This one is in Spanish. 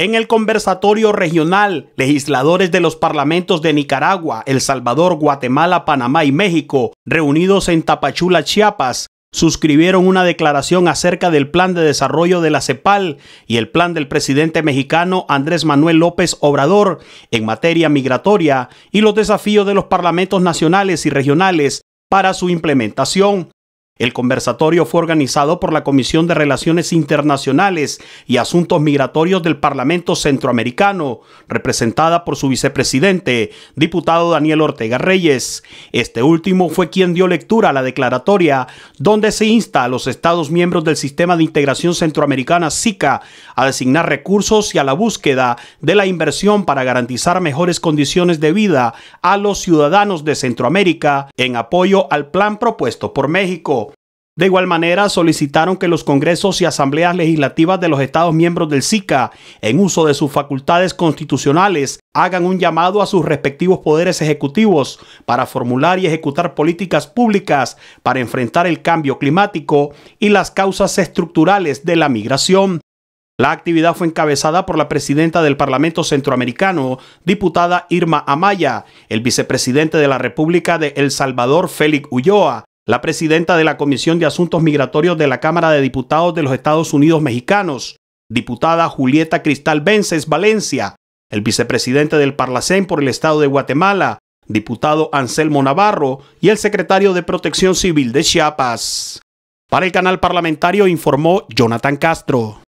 En el conversatorio regional, legisladores de los parlamentos de Nicaragua, El Salvador, Guatemala, Panamá y México, reunidos en Tapachula, Chiapas, suscribieron una declaración acerca del plan de desarrollo de la CEPAL y el plan del presidente mexicano Andrés Manuel López Obrador en materia migratoria y los desafíos de los parlamentos nacionales y regionales para su implementación. El conversatorio fue organizado por la Comisión de Relaciones Internacionales y Asuntos Migratorios del Parlamento Centroamericano, representada por su vicepresidente, diputado Daniel Ortega Reyes. Este último fue quien dio lectura a la declaratoria, donde se insta a los Estados miembros del Sistema de Integración Centroamericana SICA a designar recursos y a la búsqueda de la inversión para garantizar mejores condiciones de vida a los ciudadanos de Centroamérica en apoyo al plan propuesto por México. De igual manera, solicitaron que los congresos y asambleas legislativas de los estados miembros del SICA, en uso de sus facultades constitucionales, hagan un llamado a sus respectivos poderes ejecutivos para formular y ejecutar políticas públicas para enfrentar el cambio climático y las causas estructurales de la migración. La actividad fue encabezada por la presidenta del Parlamento Centroamericano, diputada Irma Amaya, el vicepresidente de la República de El Salvador, Félix Ulloa, la presidenta de la Comisión de Asuntos Migratorios de la Cámara de Diputados de los Estados Unidos Mexicanos, diputada Julieta Cristal Vences Valencia, el vicepresidente del Parlacén por el Estado de Guatemala, diputado Anselmo Navarro y el secretario de Protección Civil de Chiapas. Para el canal parlamentario informó Jonathan Castro.